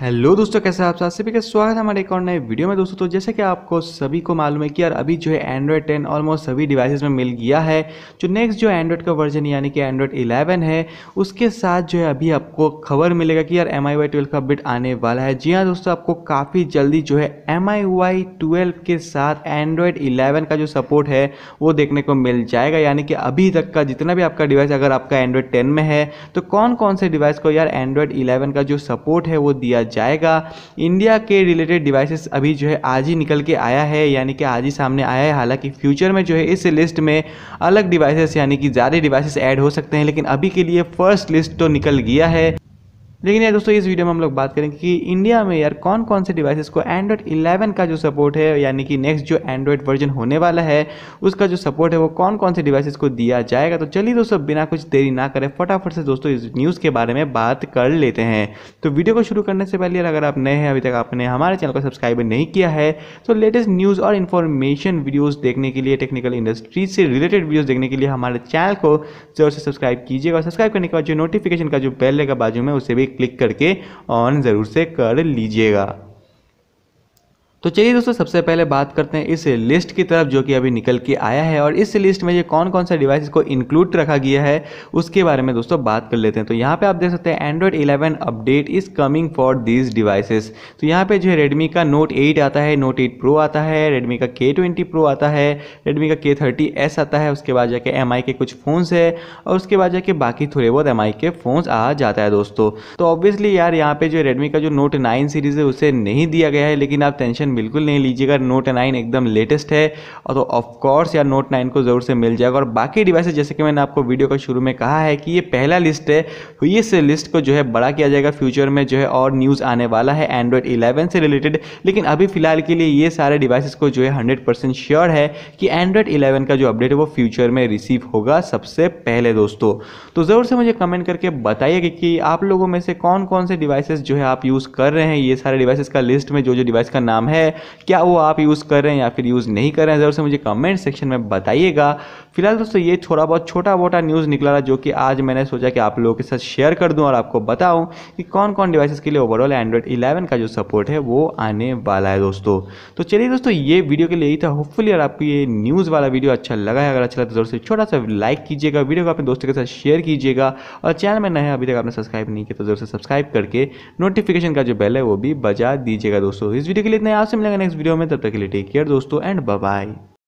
hello दोस्तों कैसे आप साथ सभी का स्वागत है हमारे एक और नए वीडियो में दोस्तों तो जैसे कि आपको सभी को मालूम है कि यार अभी जो है एंड्रॉयड 10 ऑलमोस्ट सभी डिवाइसेस में मिल गया है जो नेक्स्ट जो एंड्रॉयड का वर्जन यानी कि एंड्रॉयड 11 है उसके साथ जो है अभी आपको खबर मिलेगा कि यार एम आई वाई का अपडेट आने वाला है जी हाँ दोस्तों आपको काफ़ी जल्दी जो है एम आई वाई के साथ एंड्रॉयड इलेवन का जो सपोर्ट है वो देखने को मिल जाएगा यानी कि अभी तक का जितना भी आपका डिवाइस अगर आपका एंड्रॉयड टेन में है तो कौन कौन से डिवाइस को यार एंड्रॉयड इलेवन का जो सपोर्ट है वो दिया जाएगा इंडिया के रिलेटेड डिवाइसेस अभी जो है आज ही निकल के आया है यानी कि आज ही सामने आया है हालांकि फ्यूचर में जो है इस लिस्ट में अलग डिवाइसेस यानी कि ज़्यादा डिवाइसेस ऐड हो सकते हैं लेकिन अभी के लिए फर्स्ट लिस्ट तो निकल गया है लेकिन यार दोस्तों इस वीडियो में हम लोग बात करेंगे कि इंडिया में यार कौन कौन से डिवाइसेस को एंड्रॉयड 11 का जो सपोर्ट है यानी कि नेक्स्ट जो एंड्रॉयड वर्जन होने वाला है उसका जो सपोर्ट है वो कौन कौन से डिवाइसेस को दिया जाएगा तो चलिए दोस्तों बिना कुछ देरी ना करें फटाफट से दोस्तों इस न्यूज़ के बारे में बात कर लेते हैं तो वीडियो को शुरू करने से पहले अगर आप नए हैं अभी तक आपने हमारे चैनल को सब्सक्राइब नहीं किया है तो लेटेस्ट न्यूज़ और इन्फॉर्मेशन वीडियोज़ देखने के लिए टेक्निकल इंडस्ट्रीज से रिलेटेड वीडियोज़ देखने के लिए हमारे चैनल को जरूर से सब्सक्राइब कीजिएगा और सब्सक्राइब करने के बाद जो नोटिफिकेशन का जो बेल लेगा बाजू में उसे भी क्लिक करके ऑन ज़रूर से कर लीजिएगा तो चलिए दोस्तों सबसे पहले बात करते हैं इस लिस्ट की तरफ जो कि अभी निकल के आया है और इस लिस्ट में ये कौन कौन सा डिवाइस को इंक्लूड रखा गया है उसके बारे में दोस्तों बात कर लेते हैं तो यहाँ पे आप देख सकते हैं Android 11 update is coming for these devices तो यहाँ पे जो है रेडमी का नोट एट आता है नोट एट प्रो आता है रेडमी का के ट्वेंटी प्रो आता है रेडमी का के थर्टी एस आता है उसके बाद जाके एम के कुछ फ़ोन्स है और उसके बाद जाके बाकी थोड़े बहुत एम के फ़ोन्स आ जाता है दोस्तों तो ऑब्वियसली यार यहाँ पे जो रेडमी का जो नोट नाइन सीरीज़ है उसे नहीं दिया गया है लेकिन आप टेंशन बिल्कुल नहीं लीजिएगा नोट नाइन एकदम लेटेस्ट है और तो ऑफकोर्स यार नोट नाइन को ज़रूर से मिल जाएगा और बाकी डिवाइसेज जैसे कि मैंने आपको वीडियो का शुरू में कहा है कि ये पहला लिस्ट है तो इस लिस्ट को जो है बड़ा किया जाएगा फ्यूचर में जो है और न्यूज़ आने वाला है एंड्रॉयड इलेवन से रिलेटेड लेकिन अभी फिलहाल के लिए ये सारे डिवाइसेस को जो है हंड्रेड परसेंट श्योर है कि एंड्रॉयड इलेवन का जो अपडेट है वो फ्यूचर में रिसीव होगा सबसे पहले दोस्तों तो ज़रूर से मुझे कमेंट करके बताइए कि, कि आप लोगों में से कौन कौन से डिवाइसेस जो है आप यूज़ कर रहे हैं ये सारे डिवाइसेस का लिस्ट में जो जो डिवाइस का नाम है है क्या वो आप यूज़ कर रहे हैं या फिर यूज़ नहीं कर रहे हैं ज़रूर से मुझे कमेंट सेक्शन में बताइएगा फिलहाल दोस्तों ये थोड़ा बहुत छोटा मोटा न्यूज़ निकला रहा जो कि आज मैंने सोचा कि आप लोगों के साथ शेयर कर दूँ और आपको बताऊँ कि कौन कौन डिवाइसेस के लिए ओवरऑल एंड्रॉइड इलेवन का जो सपोर्ट है वो आने वाला है दोस्तों तो चलिए दोस्तों ये वीडियो के लिए ही था होपफुली अगर आपको ये न्यूज़ वाला वीडियो अच्छा लगा है अगर अच्छा लगा तो जरूर से छोटा सा लाइक कीजिएगा वीडियो को अपने दोस्तों के साथ शेयर कीजिएगा और चैनल में नए अभी तक आपने सब्सक्राइब नहीं किया तो जरूर से सब्सक्राइब करके नोटिफिकेशन का जो बेल है वो भी बजा दीजिएगा दोस्तों इस वीडियो के लिए इतना से मिलेंगे नेक्स्ट वीडियो में तब तक के लिए टेक केयर दोस्तों एंड बाय